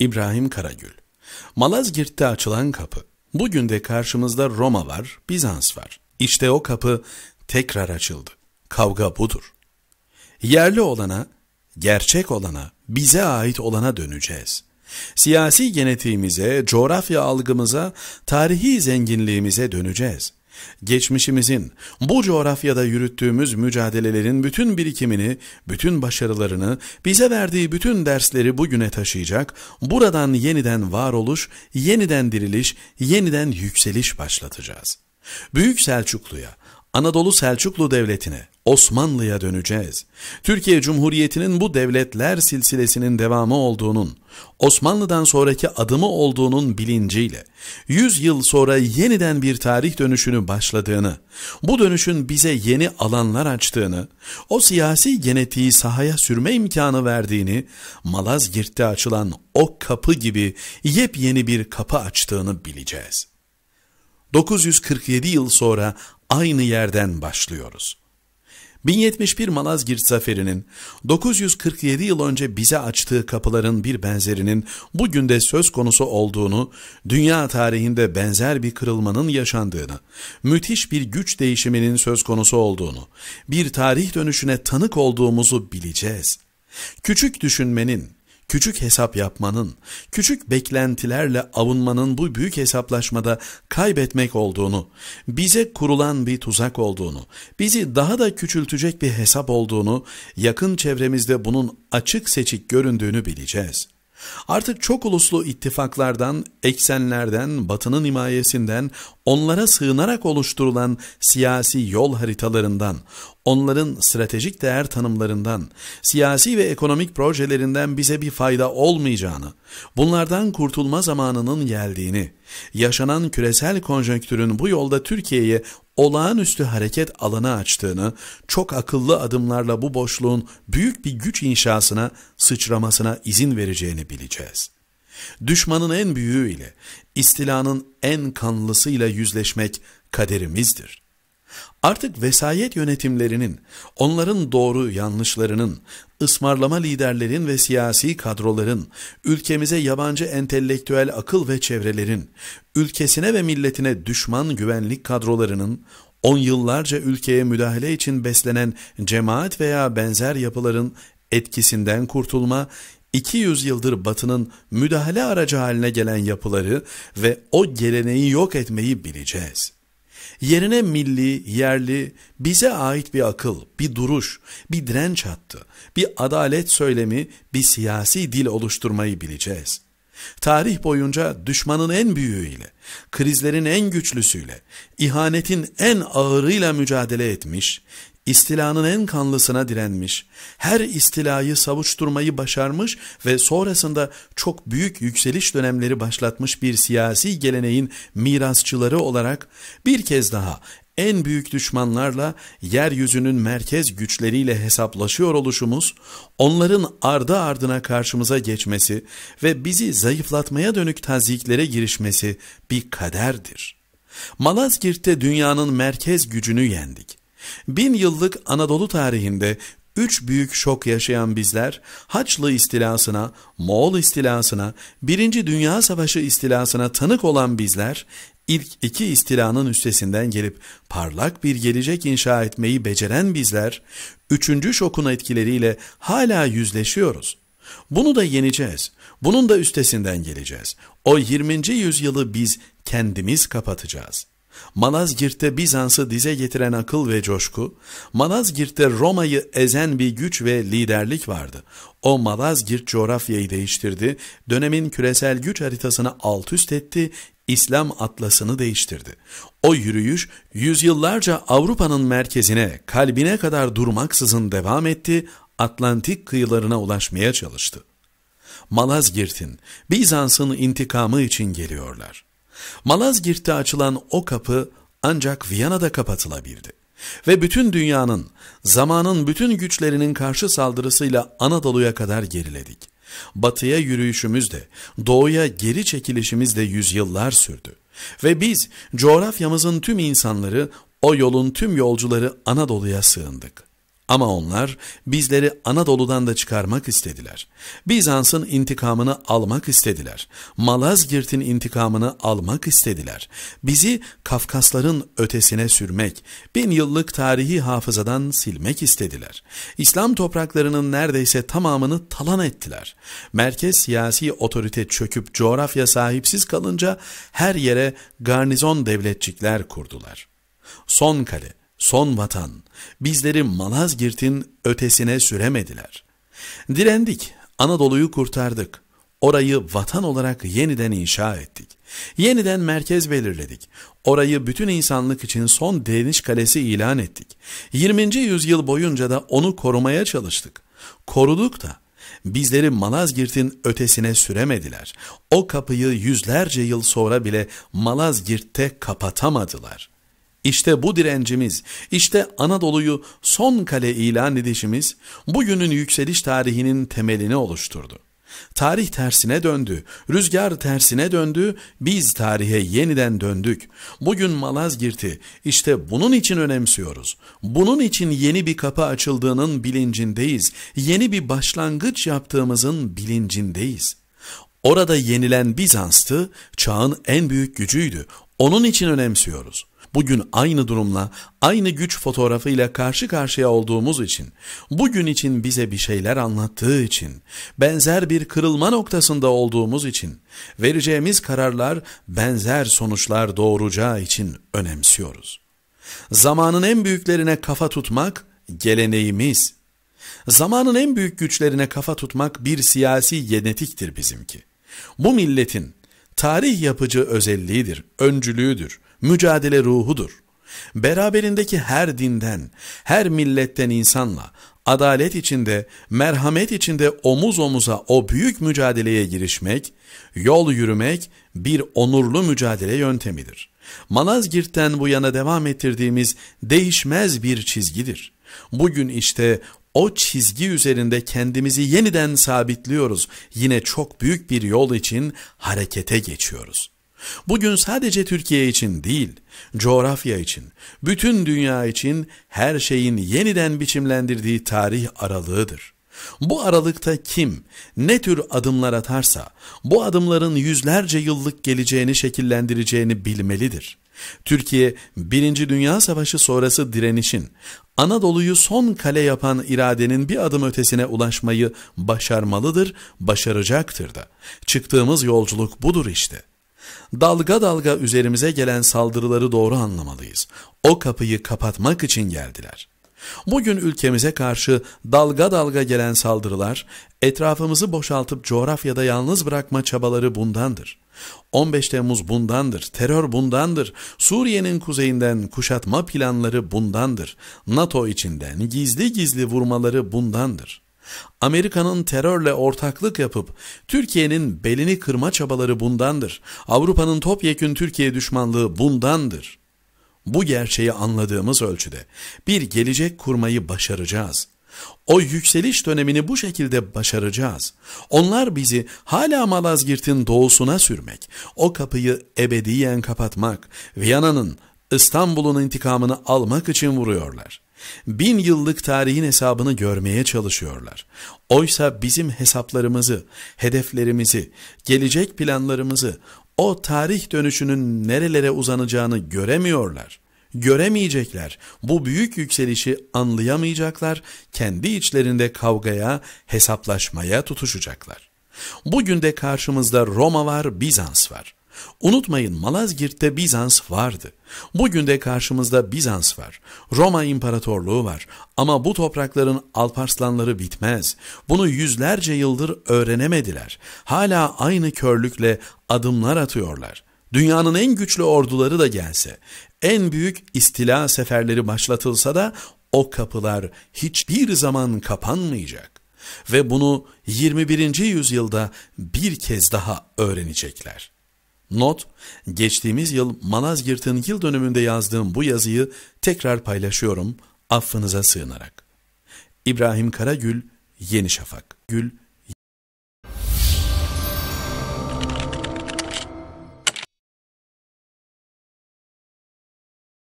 İbrahim Karagül Malazgirt'te açılan kapı. Bugün de karşımızda Roma var, Bizans var. İşte o kapı tekrar açıldı. Kavga budur. Yerli olana, gerçek olana, bize ait olana döneceğiz. Siyasi genetiğimize, coğrafya algımıza, tarihi zenginliğimize döneceğiz. Geçmişimizin, bu coğrafyada yürüttüğümüz mücadelelerin bütün birikimini, bütün başarılarını, bize verdiği bütün dersleri bugüne taşıyacak, buradan yeniden varoluş, yeniden diriliş, yeniden yükseliş başlatacağız. Büyük Selçuklu'ya, Anadolu Selçuklu Devleti'ne, Osmanlı'ya döneceğiz. Türkiye Cumhuriyeti'nin bu devletler silsilesinin devamı olduğunun, Osmanlı'dan sonraki adımı olduğunun bilinciyle 100 yıl sonra yeniden bir tarih dönüşünü başladığını, bu dönüşün bize yeni alanlar açtığını, o siyasi genetiği sahaya sürme imkanı verdiğini, Malazgirt'te açılan o kapı gibi yepyeni bir kapı açtığını bileceğiz. 947 yıl sonra aynı yerden başlıyoruz. 1071 Malazgirt Zaferi'nin 947 yıl önce bize açtığı kapıların bir benzerinin bugün de söz konusu olduğunu, dünya tarihinde benzer bir kırılmanın yaşandığını, müthiş bir güç değişiminin söz konusu olduğunu, bir tarih dönüşüne tanık olduğumuzu bileceğiz. Küçük düşünmenin, Küçük hesap yapmanın, küçük beklentilerle avunmanın bu büyük hesaplaşmada kaybetmek olduğunu, bize kurulan bir tuzak olduğunu, bizi daha da küçültecek bir hesap olduğunu, yakın çevremizde bunun açık seçik göründüğünü bileceğiz.'' Artık çok uluslu ittifaklardan, eksenlerden, batının himayesinden, onlara sığınarak oluşturulan siyasi yol haritalarından, onların stratejik değer tanımlarından, siyasi ve ekonomik projelerinden bize bir fayda olmayacağını, bunlardan kurtulma zamanının geldiğini, yaşanan küresel konjonktürün bu yolda Türkiye'ye olağanüstü hareket alanı açtığını, çok akıllı adımlarla bu boşluğun büyük bir güç inşasına, sıçramasına izin vereceğini bileceğiz. Düşmanın en büyüğüyle, istilanın en kanlısıyla yüzleşmek kaderimizdir.'' Artık vesayet yönetimlerinin, onların doğru yanlışlarının, ısmarlama liderlerin ve siyasi kadroların, ülkemize yabancı entelektüel akıl ve çevrelerin, ülkesine ve milletine düşman güvenlik kadrolarının, on yıllarca ülkeye müdahale için beslenen cemaat veya benzer yapıların etkisinden kurtulma, 200 yıldır Batı'nın müdahale aracı haline gelen yapıları ve o geleneği yok etmeyi bileceğiz.'' Yerine milli, yerli, bize ait bir akıl, bir duruş, bir direnç hattı, bir adalet söylemi, bir siyasi dil oluşturmayı bileceğiz. Tarih boyunca düşmanın en büyüğüyle, krizlerin en güçlüsüyle, ihanetin en ağırıyla mücadele etmiş, İstilanın en kanlısına direnmiş, her istilayı savuşturmayı başarmış ve sonrasında çok büyük yükseliş dönemleri başlatmış bir siyasi geleneğin mirasçıları olarak bir kez daha en büyük düşmanlarla yeryüzünün merkez güçleriyle hesaplaşıyor oluşumuz, onların ardı ardına karşımıza geçmesi ve bizi zayıflatmaya dönük taziklere girişmesi bir kaderdir. Malazgirt'te dünyanın merkez gücünü yendik. Bin yıllık Anadolu tarihinde üç büyük şok yaşayan bizler Haçlı istilasına, Moğol istilasına, Birinci Dünya Savaşı istilasına tanık olan bizler ilk iki istilanın üstesinden gelip parlak bir gelecek inşa etmeyi beceren bizler üçüncü şokun etkileriyle hala yüzleşiyoruz. Bunu da yeneceğiz. Bunun da üstesinden geleceğiz. O 20. yüzyılı biz kendimiz kapatacağız.'' Malazgirt'te Bizans'ı dize getiren akıl ve coşku, Malazgirt'te Roma'yı ezen bir güç ve liderlik vardı. O Malazgirt coğrafyayı değiştirdi, dönemin küresel güç haritasını alt üst etti, İslam atlasını değiştirdi. O yürüyüş yüzyıllarca Avrupa'nın merkezine, kalbine kadar durmaksızın devam etti, Atlantik kıyılarına ulaşmaya çalıştı. Malazgirt'in, Bizans'ın intikamı için geliyorlar. Malazgirt'te açılan o kapı ancak Viyana'da kapatılabildi. Ve bütün dünyanın, zamanın bütün güçlerinin karşı saldırısıyla Anadolu'ya kadar geriledik. Batıya yürüyüşümüz de, doğuya geri çekilişimiz de yüzyıllar sürdü. Ve biz coğrafyamızın tüm insanları, o yolun tüm yolcuları Anadolu'ya sığındık. Ama onlar bizleri Anadolu'dan da çıkarmak istediler. Bizans'ın intikamını almak istediler. Malazgirt'in intikamını almak istediler. Bizi Kafkasların ötesine sürmek, bin yıllık tarihi hafızadan silmek istediler. İslam topraklarının neredeyse tamamını talan ettiler. Merkez siyasi otorite çöküp coğrafya sahipsiz kalınca her yere garnizon devletçikler kurdular. Son kale son vatan, bizleri Malazgirt'in ötesine süremediler. Direndik, Anadolu'yu kurtardık. Orayı vatan olarak yeniden inşa ettik. Yeniden merkez belirledik. Orayı bütün insanlık için son deniz kalesi ilan ettik. 20. yüzyıl boyunca da onu korumaya çalıştık. Koruduk da bizleri Malazgirt'in ötesine süremediler. O kapıyı yüzlerce yıl sonra bile Malazgirt'te kapatamadılar.'' İşte bu direncimiz, işte Anadolu'yu son kale ilan edişimiz bugünün yükseliş tarihinin temelini oluşturdu. Tarih tersine döndü, rüzgar tersine döndü, biz tarihe yeniden döndük. Bugün Malazgirt'i işte bunun için önemsiyoruz. Bunun için yeni bir kapı açıldığının bilincindeyiz. Yeni bir başlangıç yaptığımızın bilincindeyiz. Orada yenilen Bizans'tı, çağın en büyük gücüydü. Onun için önemsiyoruz.'' bugün aynı durumla, aynı güç fotoğrafıyla karşı karşıya olduğumuz için, bugün için bize bir şeyler anlattığı için, benzer bir kırılma noktasında olduğumuz için, vereceğimiz kararlar benzer sonuçlar doğuracağı için önemsiyoruz. Zamanın en büyüklerine kafa tutmak geleneğimiz. Zamanın en büyük güçlerine kafa tutmak bir siyasi genetiktir bizimki. Bu milletin tarih yapıcı özelliğidir, öncülüğüdür mücadele ruhudur. Beraberindeki her dinden, her milletten insanla adalet içinde, merhamet içinde omuz omuza o büyük mücadeleye girişmek, yol yürümek bir onurlu mücadele yöntemidir. Malazgirt'ten bu yana devam ettirdiğimiz değişmez bir çizgidir. Bugün işte o çizgi üzerinde kendimizi yeniden sabitliyoruz. Yine çok büyük bir yol için harekete geçiyoruz.'' Bugün sadece Türkiye için değil, coğrafya için, bütün dünya için her şeyin yeniden biçimlendirdiği tarih aralığıdır. Bu aralıkta kim ne tür adımlar atarsa bu adımların yüzlerce yıllık geleceğini şekillendireceğini bilmelidir. Türkiye, Birinci Dünya Savaşı sonrası direnişin, Anadolu'yu son kale yapan iradenin bir adım ötesine ulaşmayı başarmalıdır, başaracaktır da. Çıktığımız yolculuk budur işte.'' Dalga dalga üzerimize gelen saldırıları doğru anlamalıyız. O kapıyı kapatmak için geldiler. Bugün ülkemize karşı dalga dalga gelen saldırılar, etrafımızı boşaltıp coğrafyada yalnız bırakma çabaları bundandır. 15 Temmuz bundandır, terör bundandır, Suriye'nin kuzeyinden kuşatma planları bundandır, NATO içinden gizli gizli vurmaları bundandır.'' Amerika'nın terörle ortaklık yapıp Türkiye'nin belini kırma çabaları bundandır. Avrupa'nın topyekün Türkiye düşmanlığı bundandır. Bu gerçeği anladığımız ölçüde bir gelecek kurmayı başaracağız. O yükseliş dönemini bu şekilde başaracağız. Onlar bizi hala Malazgirt'in doğusuna sürmek, o kapıyı ebediyen kapatmak, Viyana'nın, İstanbul'un intikamını almak için vuruyorlar.'' Bin yıllık tarihin hesabını görmeye çalışıyorlar. Oysa bizim hesaplarımızı, hedeflerimizi, gelecek planlarımızı, o tarih dönüşünün nerelere uzanacağını göremiyorlar. Göremeyecekler, bu büyük yükselişi anlayamayacaklar, kendi içlerinde kavgaya, hesaplaşmaya tutuşacaklar. Bugün de karşımızda Roma var, Bizans var. Unutmayın Malazgirt'te Bizans vardı. Bugün de karşımızda Bizans var. Roma İmparatorluğu var. Ama bu toprakların Alparslanları bitmez. Bunu yüzlerce yıldır öğrenemediler. Hala aynı körlükle adımlar atıyorlar. Dünyanın en güçlü orduları da gelse, en büyük istila seferleri başlatılsa da o kapılar hiçbir zaman kapanmayacak. Ve bunu 21. yüzyılda bir kez daha öğrenecekler.'' Not, geçtiğimiz yıl Malazgirt'in yıl dönümünde yazdığım bu yazıyı tekrar paylaşıyorum affınıza sığınarak. İbrahim Karagül, Yeni Şafak. Gül,